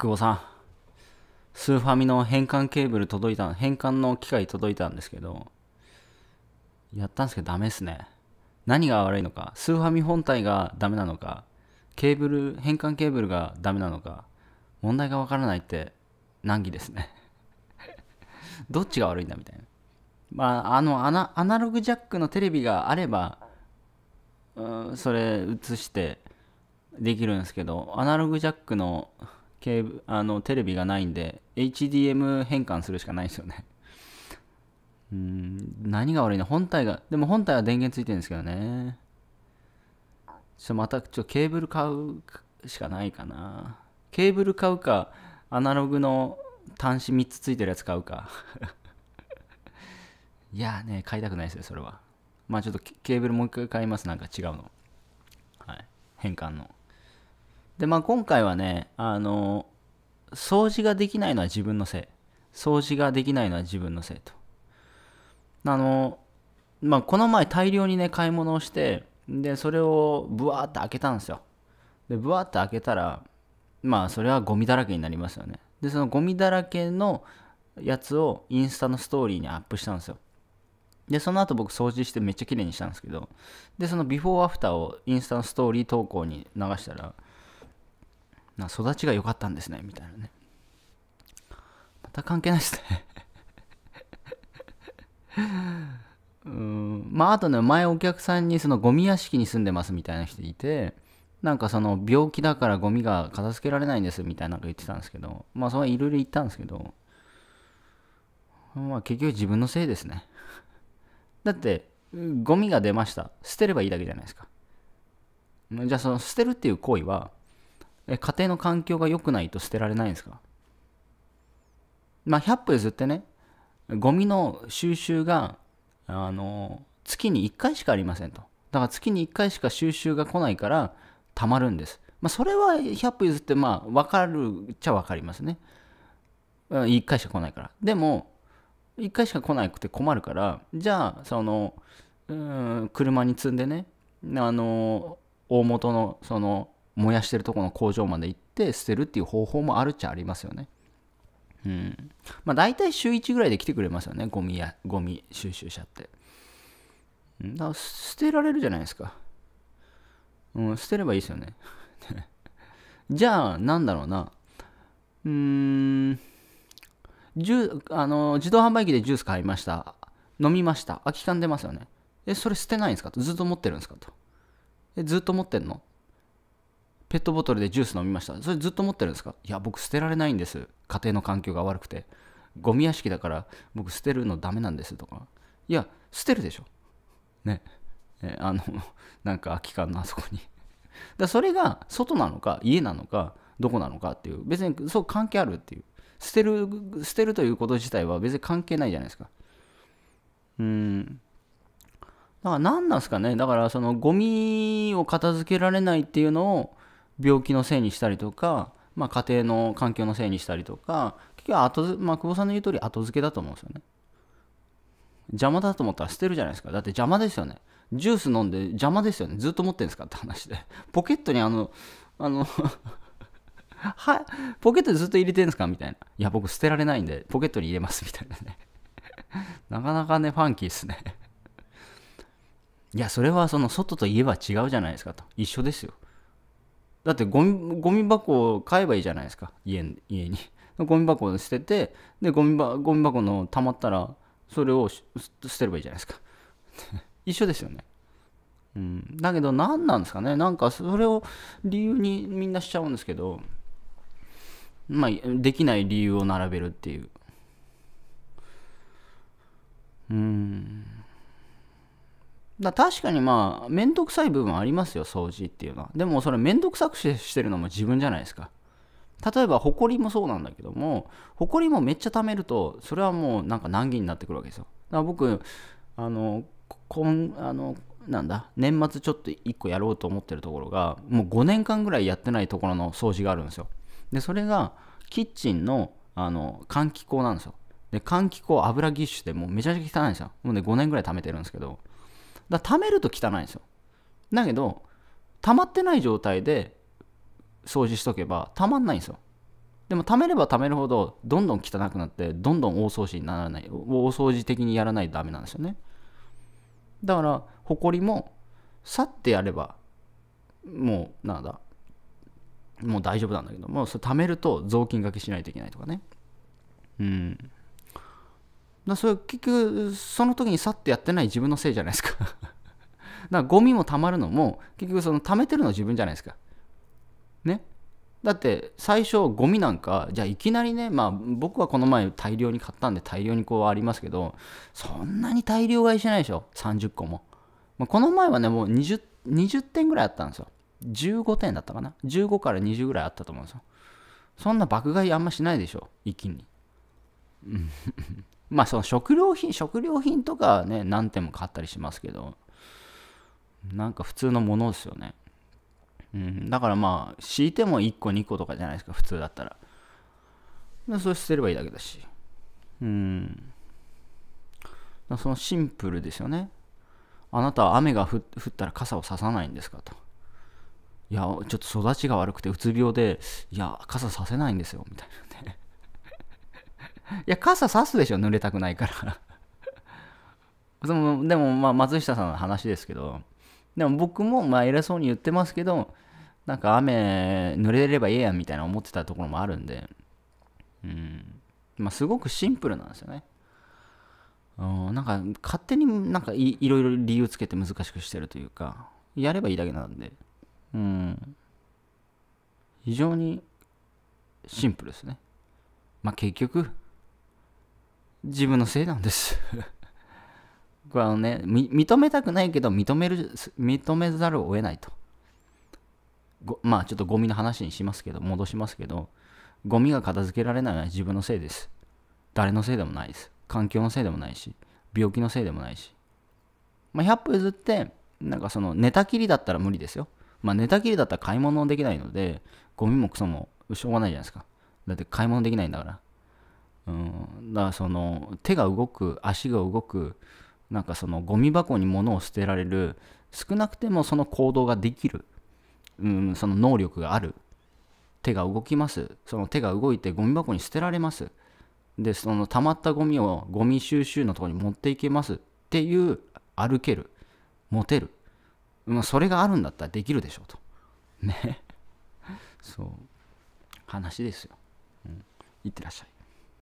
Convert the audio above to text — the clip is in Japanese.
久保さん、スーファミの変換ケーブル届いた、変換の機械届いたんですけど、やったんですけどダメですね。何が悪いのか、スーファミ本体がダメなのか、ケーブル、変換ケーブルがダメなのか、問題がわからないって難儀ですね どっちが悪いんだみたいな。まあ、あのアナ、アナログジャックのテレビがあれば、うん、それ映してできるんですけど、アナログジャックのケあのテレビがないんで HDM 変換するしかないですよね うん何が悪いの本体がでも本体は電源ついてるんですけどねちょまたちょケーブル買うしかないかなケーブル買うかアナログの端子3つついてるやつ買うか いやね買いたくないですよそれはまあちょっとケーブルもう一回買いますなんか違うのはい変換ので、まあ、今回はね、あの、掃除ができないのは自分のせい。掃除ができないのは自分のせいと。あの、まあ、この前大量にね、買い物をして、で、それをブワーって開けたんですよ。で、ブワーって開けたら、まあ、それはゴミだらけになりますよね。で、そのゴミだらけのやつをインスタのストーリーにアップしたんですよ。で、その後僕掃除してめっちゃ綺麗にしたんですけど、で、そのビフォーアフターをインスタのストーリー投稿に流したら、な育ちが良かったんですねみたいなねまた関係ないですね うんまああとね前お客さんにそのゴミ屋敷に住んでますみたいな人いてなんかその病気だからゴミが片付けられないんですみたいなの言ってたんですけどまあそのいろいろ言ったんですけどまあ結局自分のせいですねだってゴミが出ました捨てればいいだけじゃないですかじゃあその捨てるっていう行為はえ家庭の環境が良くないと捨てられないんですかまあ100歩譲ってねゴミの収集があの月に1回しかありませんとだから月に1回しか収集が来ないからたまるんです、まあ、それは100歩譲ってまあ分かるっちゃ分かりますね1回しか来ないからでも1回しか来なくて困るからじゃあそのうん車に積んでねあの大元のその燃やしてるとこの工場まで行って捨てるっていう方法もあるっちゃありますよね。うん。まあ大体週1ぐらいで来てくれますよね、ゴミや、ゴミ収集車って。だから捨てられるじゃないですか。うん、捨てればいいですよね。じゃあ、なんだろうな。うーん、あの自動販売機でジュース買いました。飲みました。空き缶出ますよね。え、それ捨てないんですかと。ずっと持ってるんですかと。え、ずっと持ってんのペットボトルでジュース飲みました。それずっと持ってるんですかいや、僕捨てられないんです。家庭の環境が悪くて。ゴミ屋敷だから僕捨てるのダメなんですとか。いや、捨てるでしょ。ね。あの、なんか空き缶のあそこに。だそれが外なのか家なのかどこなのかっていう別にそう関係あるっていう捨てる捨てるということ自体は別に関係ないじゃないですかうんだから何なんですかねだからそのゴミを片付けられないっていうのを病気のせいにしたりとか、まあ、家庭の環境のせいにしたりとか結局後、まあ、久保さんの言う通り後付けだと思うんですよね邪魔だと思ったら捨てるじゃないですかだって邪魔ですよねジュース飲んで邪魔ですよねずっと持ってるんですかって話で ポケットにあのあの はポケットでずっと入れてるんですかみたいな。いや、僕捨てられないんで、ポケットに入れます、みたいなね。なかなかね、ファンキーっすね。いや、それはその外と言えば違うじゃないですかと。一緒ですよ。だってゴミゴミ箱を買えばいいじゃないですか家家に ゴミ箱を捨ててでゴミゴミ箱のたまったらそれを捨てればいいじゃないですか 一緒ですよねうん、だけど何なんですかねなんかそれを理由にみんなしちゃうんですけどまあできない理由を並べるっていううんだ確かにまあ、めんどくさい部分ありますよ、掃除っていうのは。でもそれめんどくさくしてるのも自分じゃないですか。例えば、ホコリもそうなんだけども、ホコリもめっちゃ溜めると、それはもうなんか難儀になってくるわけですよ。だから僕、あの、こん、あの、なんだ、年末ちょっと1個やろうと思ってるところが、もう5年間ぐらいやってないところの掃除があるんですよ。で、それが、キッチンの、あの、換気口なんですよ。で、換気口油ぎっしゅでもうめちゃくちゃ汚いんですよ。もうね、5年ぐらい貯めてるんですけど、だ貯めると汚いんですよだけど溜まってない状態で掃除しとけば溜まんないんですよでも貯めれば貯めるほどどんどん汚くなってどんどん大掃除にならない大掃除的にやらないとダメなんですよねだからほこりも去ってやればもうなんだもう大丈夫なんだけどもうそれ貯めると雑巾がけしないといけないとかねうんだそれ結局その時にさってやってない自分のせいじゃないですかだからゴミも溜まるのも結局その溜めてるのは自分じゃないですかねだって最初ゴミなんかじゃあいきなりねまあ僕はこの前大量に買ったんで大量にこうありますけどそんなに大量買いしないでしょ30個も、まあ、この前はねもう 20, 20点ぐらいあったんですよ15点だったかな15から20ぐらいあったと思うんですよそんな爆買いあんましないでしょ一気にまあその食料品、食料品とかね、何点も買ったりしますけど、なんか普通のものですよね。うん、だからまあ、敷いても1個2個とかじゃないですか、普通だったら。でそう捨てればいいだけだし。うん。そのシンプルですよね。あなたは雨が降ったら傘をささないんですかと。いや、ちょっと育ちが悪くてうつ病で、いや、傘させないんですよ、みたいなね。いや、傘さすでしょ、濡れたくないから そのでも、まあ、松下さんの話ですけど、でも僕も、まあ、偉そうに言ってますけど、なんか雨、濡れればええやんみたいな思ってたところもあるんで、うん。まあ、すごくシンプルなんですよね。うん、なんか、勝手になんかいいろいろ理由つけて難しくしてるというか、やればいいだけなんで、うん。非常にシンプルですね。まあ、結局、自分のせいなんですこれあのね、認めたくないけど、認める、認めざるを得ないと。まあ、ちょっとゴミの話にしますけど、戻しますけど、ゴミが片付けられないのは自分のせいです。誰のせいでもないです。環境のせいでもないし、病気のせいでもないし。まあ、100歩譲って、なんかその、寝たきりだったら無理ですよ。まあ、寝たきりだったら買い物できないので、ゴミもクソもしょうがないじゃないですか。だって買い物できないんだから。うん、だからその手が動く足が動くなんかそのゴミ箱に物を捨てられる少なくてもその行動ができる、うん、その能力がある手が動きますその手が動いてゴミ箱に捨てられますでその溜まったゴミをゴミ収集のとこに持っていけますっていう歩ける持てる、うん、それがあるんだったらできるでしょうとね そう話ですよ、うん、いってらっしゃい